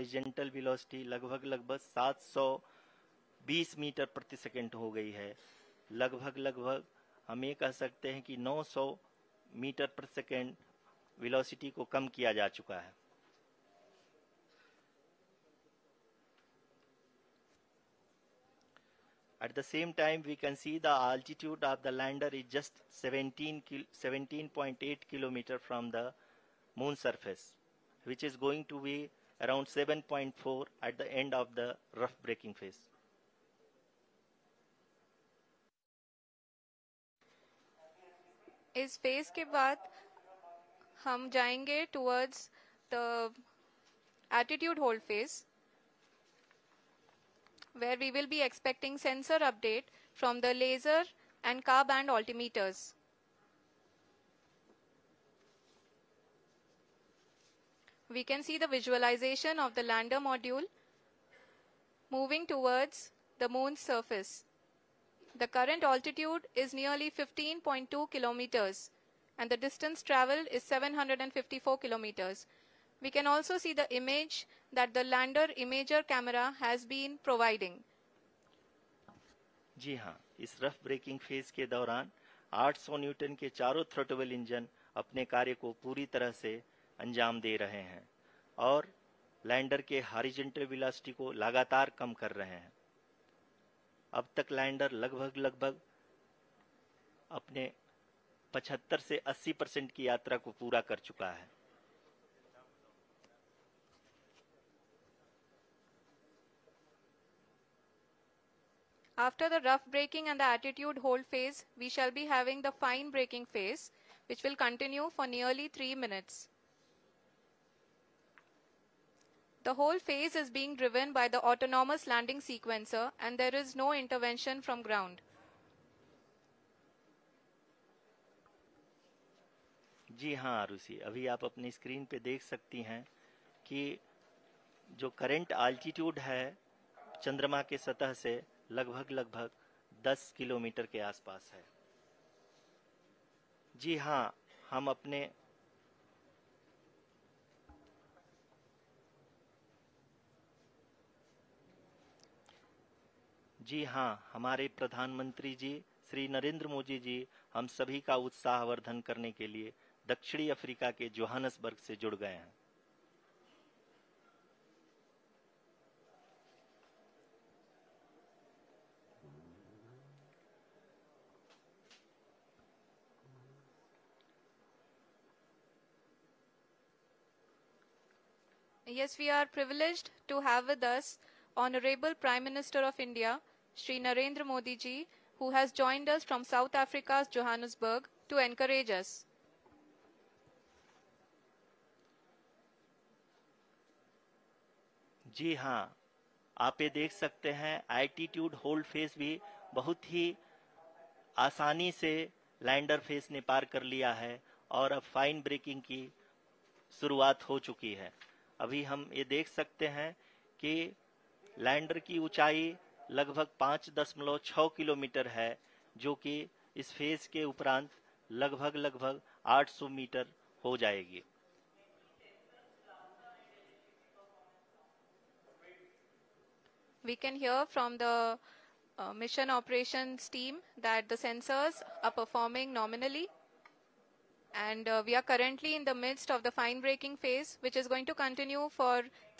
Horizontal velocity लगभग लगभग 720 metre प्रति सेकंड हो गई है लगभग लगभग हम ये कह सकते हैं कि 900 मीटर प्रति सेकंड वेलोसिटी को कम किया जा चुका है At the same time, we can see the altitude of the lander is just 17 17.8 km from the moon surface, which is going to be around 7.4 at the end of the rough braking phase. Is phase के बाद हम जाएंगे towards the attitude hold phase, where we will be expecting sensor update from the laser and car band altimeters. we can see the visualization of the lander module moving towards the moon's surface. The current altitude is nearly 15.2 kilometers and the distance traveled is 754 kilometers. We can also see the image that the lander imager camera has been providing. जी हाँ इस rough breaking phase के दौरान 800 Newton के चारों थ्रोटबल engine अपने कार्य को पूरी तरह से अंजाम दे रहे हैं और लैंडर के हॉरिजेंटल विलासिटी को लगातार कम कर रहे हैं अब तक लैंडर लगभग लगभग अपने 75 से 80 परसेंट की यात्रा को पूरा कर चुका है After the rough braking and the attitude hold phase, we shall be having the fine braking phase, which will continue for nearly three minutes. The whole phase is being driven by the autonomous landing sequencer and there is no intervention from ground. जी हाँ आरुषि अभी आप अपनी screen पे देख सकती हैं कि जो करंट आल्टीट्यूड है चंद्रमा के सतह से लगभग लगभग 10 किलोमीटर के आसपास है जी हाँ हम अपने जी हाँ हमारे प्रधानमंत्री जी श्री नरेंद्र मोदी जी हम सभी का उत्साह वर्धन करने के लिए दक्षिणी अफ्रीका के जोहानसबर्ग से जुड़ गए हैं Yes, we are privileged to have with us Honorable Prime Minister of India, Sri Narendra Modi ji, who has joined us from South Africa's Johannesburg to encourage us. जी हाँ आप ये देख सकते हैं एटीट्यूड होल्ड फेस भी बहुत ही आसानी से लैंडर फेस ने पार कर लिया है और अब फाइन ब्रेकिंग की शुरुआत हो चुकी है अभी हम ये देख सकते हैं कि लैंडर की ऊंचाई लगभग पाँच दशमलव छः किलोमीटर है जो कि इस फेज के उपरांत लगभग लगभग 800 मीटर हो जाएगी We can hear from the uh, mission operations team that the sensors are performing nominally and uh, we are currently in the midst of the fine breaking phase which is going to continue for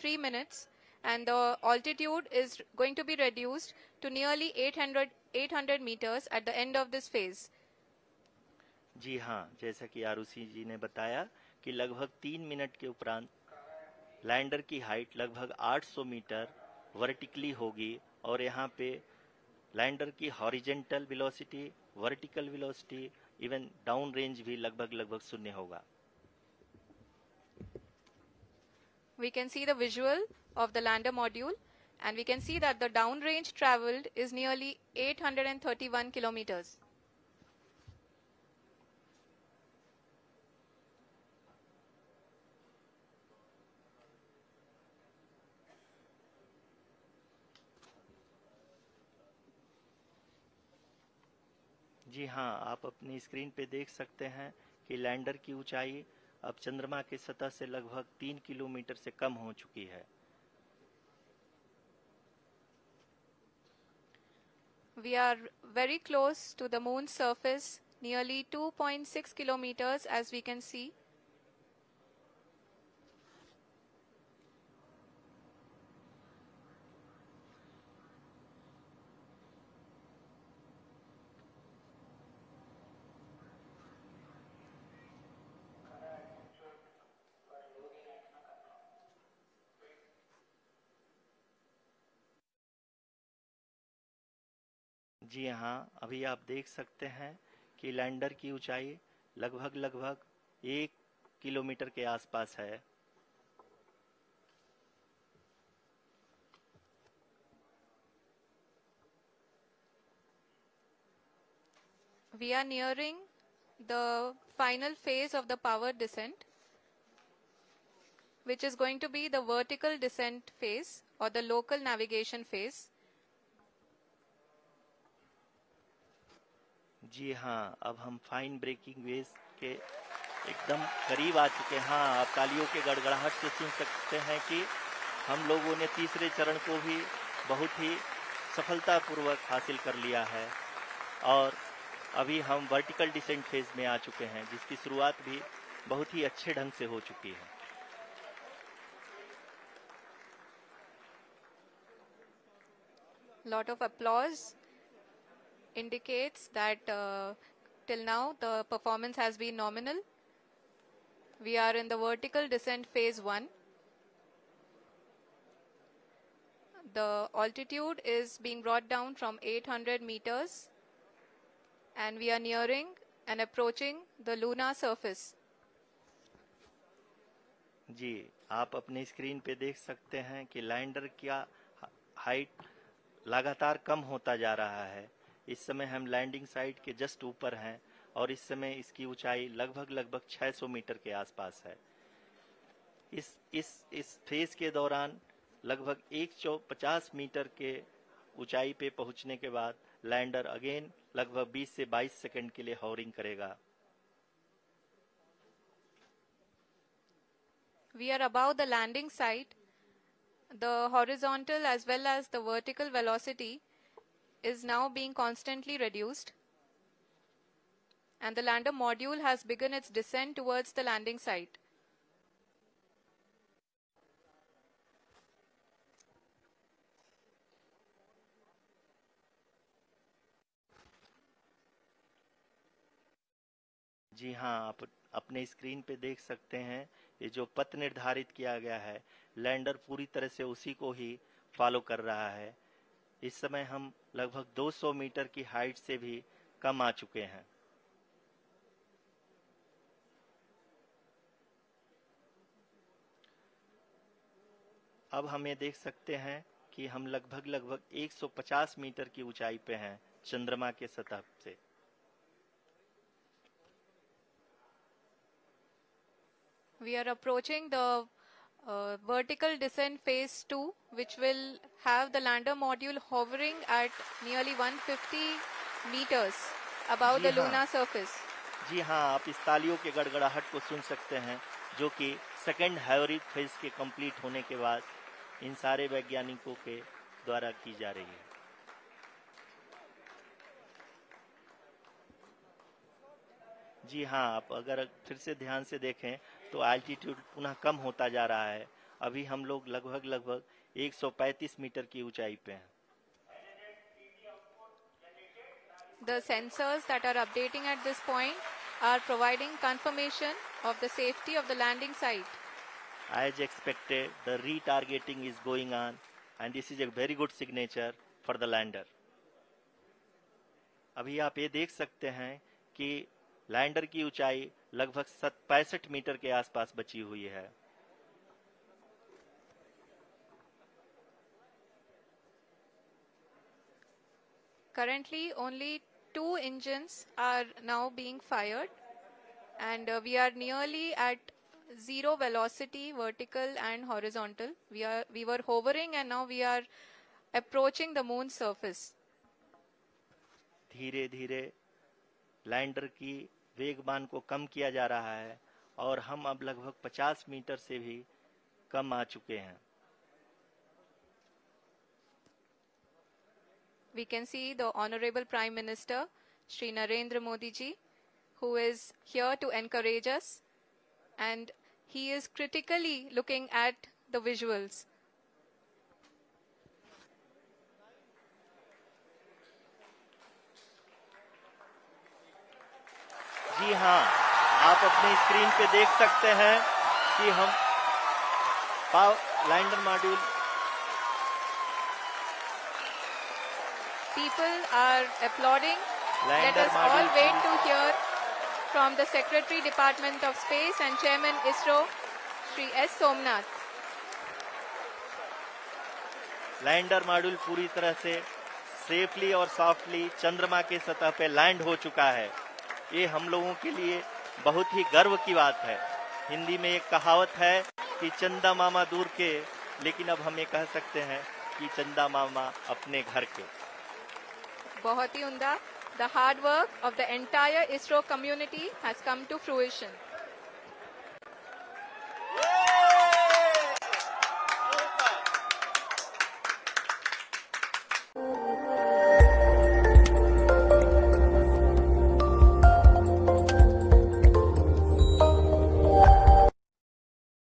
3 minutes. and the altitude is going to be reduced to nearly 800 800 meters at the end of this phase. जी हाँ जैसा कि आरुषि जी ने बताया कि लगभग तीन minute के उपरांत लैंडर की हाइट लगभग 800 मीटर वर्टिकली होगी और यहाँ पे लैंडर की horizontal velocity vertical velocity even down range भी लगभग लगभग शून्य होगा We can see the visual of the lander module and we can see that the downrange traveled is nearly 831 kilometers. जी हाँ आप अपनी स्क्रीन पे देख सकते हैं कि लैंडर की ऊंचाई अब चंद्रमा की सतह से लगभग तीन किलोमीटर से कम हो चुकी है We are very close to the moon's surface, nearly 2.6 kilometers as we can see. जी हाँ अभी आप देख सकते हैं कि लैंडर की ऊंचाई लगभग लगभग एक किलोमीटर के आसपास है We are nearing the final phase of the power descent, which is going to be the vertical descent phase or the local navigation phase. जी हाँ अब हम फाइन ब्रेकिंग वेव्स के एकदम करीब आ चुके हैं हाँ आप तालियों के गड़गड़ाहट से सुन सकते हैं कि हम लोगों ने तीसरे चरण को भी बहुत ही सफलतापूर्वक हासिल कर लिया है और अभी हम वर्टिकल डिसेंट फेज में आ चुके हैं जिसकी शुरुआत भी बहुत ही अच्छे ढंग से हो चुकी है lot of applause indicates that uh, till now the performance has been nominal. We are in the vertical descent phase 1. The altitude is being brought down from 800 meters and we are nearing and approaching the lunar surface. जी आप अपनी screen पे देख सकते हैं कि lander क्या height लगातार कम होता जा रहा है इस समय हम लैंडिंग साइट के जस्ट ऊपर हैं और इस समय इसकी ऊंचाई लगभग लगभग 600 मीटर के आसपास है इस इस इस फेज के दौरान लगभग 150 मीटर के ऊंचाई पे पहुंचने के बाद लैंडर अगेन लगभग 20 से 22 सेकंड के लिए हॉरिंग करेगा we are about the landing site the horizontal as well as the vertical velocity is now being constantly reduced and the lander module has begun its descent towards the landing site. जी हाँ आप अपने screen पे देख सकते हैं ये जो पथ निर्धारित किया गया है लैंडर पूरी तरह से उसी को ही फॉलो कर रहा है इस समय हम लगभग 200 मीटर की हाइट से भी कम आ चुके हैं अब हम ये देख सकते हैं कि हम लगभग लगभग 150 मीटर की ऊंचाई पे हैं चंद्रमा के सतह से We are approaching the uh, vertical descent phase 2 which will have the lander module hovering at nearly 150 meters above the lunar surface जी हाँ आप इस तालियों के गड़गड़ाहट को सुन सकते हैं जो कि सेकेंड हाइब्रिड फेज के कंप्लीट होने के बाद इन सारे वैज्ञानिकों के द्वारा की जा रही है जी हाँ आप अगर फिर से ध्यान से देखें तो आल्टीट्यूड पुनः कम होता जा रहा है अभी हम लोग लगभग लगभग 135 मीटर की ऊंचाई पे हैं the sensors that are updating at this point are providing confirmation of the safety of the landing site as expected the targeting is going on and this is a very good signature for the lander अभी आप ये देख सकते हैं कि lander की ऊंचाई लगभग पैंसठ मीटर के आसपास बची हुई है currently only two engines are now being fired and uh, we are nearly at zero velocity vertical and horizontal we are we were hovering and now we are approaching the moon surface धीरे-धीरे lander की वेगबान को कम किया जा रहा है और हम अब लगभग 50 मीटर से भी कम आ चुके हैं we can see the honourable prime minister Shri Narendra Modi ji who is here to encourage and he is critically looking at the visuals जी हाँ आप अपनी स्क्रीन पे देख सकते हैं कि हम power lander module people are applauding all wait to hear from the secretary department of space and chairman ISRO Shri S Somnath lander module पूरी तरह से सेफली और सॉफ्टली चंद्रमा के सतह पे लैंड हो चुका है ये हम लोगों के लिए बहुत ही गर्व की बात है हिंदी में एक कहावत है कि चंदा मामा दूर के लेकिन अब हम ये कह सकते हैं कि चंदा मामा अपने घर के बहुत ही उमदा the hard work of the entire ISRO community has come to fruition